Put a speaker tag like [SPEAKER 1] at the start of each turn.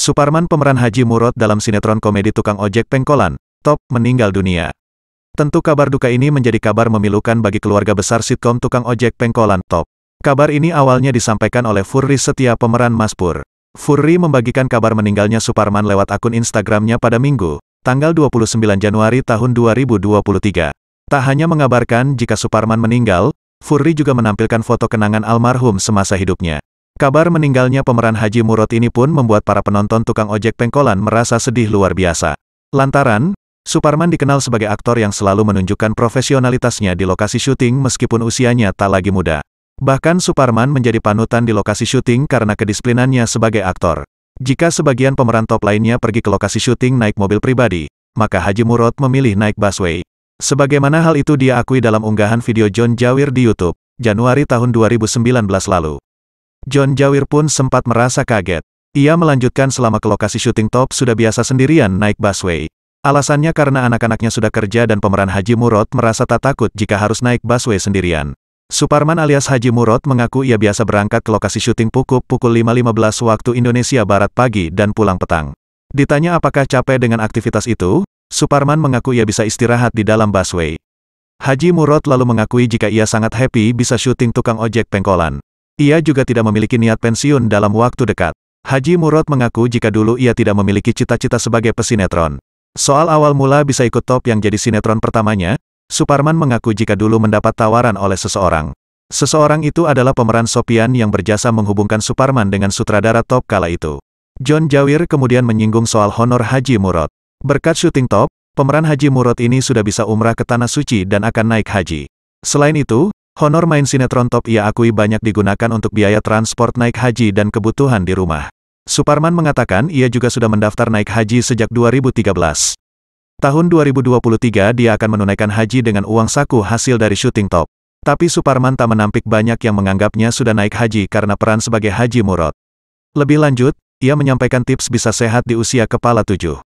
[SPEAKER 1] Suparman pemeran Haji Murad dalam sinetron komedi Tukang Ojek Pengkolan, Top, meninggal dunia. Tentu kabar duka ini menjadi kabar memilukan bagi keluarga besar sitkom Tukang Ojek Pengkolan, Top. Kabar ini awalnya disampaikan oleh Furri Setia pemeran Mas Pur. Furri membagikan kabar meninggalnya Suparman lewat akun Instagramnya pada Minggu, tanggal 29 Januari tahun 2023. Tak hanya mengabarkan jika Suparman meninggal, Furri juga menampilkan foto kenangan almarhum semasa hidupnya. Kabar meninggalnya pemeran Haji Murad ini pun membuat para penonton tukang ojek pengkolan merasa sedih luar biasa. Lantaran, Suparman dikenal sebagai aktor yang selalu menunjukkan profesionalitasnya di lokasi syuting meskipun usianya tak lagi muda. Bahkan Suparman menjadi panutan di lokasi syuting karena kedisiplinannya sebagai aktor. Jika sebagian pemeran top lainnya pergi ke lokasi syuting naik mobil pribadi, maka Haji Murad memilih naik busway. Sebagaimana hal itu dia akui dalam unggahan video John Jawir di YouTube, Januari tahun 2019 lalu. John Jawir pun sempat merasa kaget. Ia melanjutkan selama ke lokasi syuting top sudah biasa sendirian naik busway. Alasannya karena anak-anaknya sudah kerja dan pemeran Haji Murad merasa tak takut jika harus naik busway sendirian. Suparman alias Haji Murad mengaku ia biasa berangkat ke lokasi syuting Pukup pukul 5.15 waktu Indonesia Barat pagi dan pulang petang. Ditanya apakah capek dengan aktivitas itu, Suparman mengaku ia bisa istirahat di dalam busway. Haji Murad lalu mengakui jika ia sangat happy bisa syuting tukang ojek pengkolan. Ia juga tidak memiliki niat pensiun dalam waktu dekat. Haji Murad mengaku jika dulu ia tidak memiliki cita-cita sebagai pesinetron. Soal awal mula bisa ikut top yang jadi sinetron pertamanya, Suparman mengaku jika dulu mendapat tawaran oleh seseorang. Seseorang itu adalah pemeran Sopian yang berjasa menghubungkan Suparman dengan sutradara top kala itu. John Jawir kemudian menyinggung soal honor Haji Murad. Berkat syuting top, pemeran Haji Murad ini sudah bisa umrah ke Tanah Suci dan akan naik haji. Selain itu, Honor main sinetron top ia akui banyak digunakan untuk biaya transport naik haji dan kebutuhan di rumah. Suparman mengatakan ia juga sudah mendaftar naik haji sejak 2013. Tahun 2023 dia akan menunaikan haji dengan uang saku hasil dari syuting top. Tapi Suparman tak menampik banyak yang menganggapnya sudah naik haji karena peran sebagai haji murad. Lebih lanjut, ia menyampaikan tips bisa sehat di usia kepala tujuh.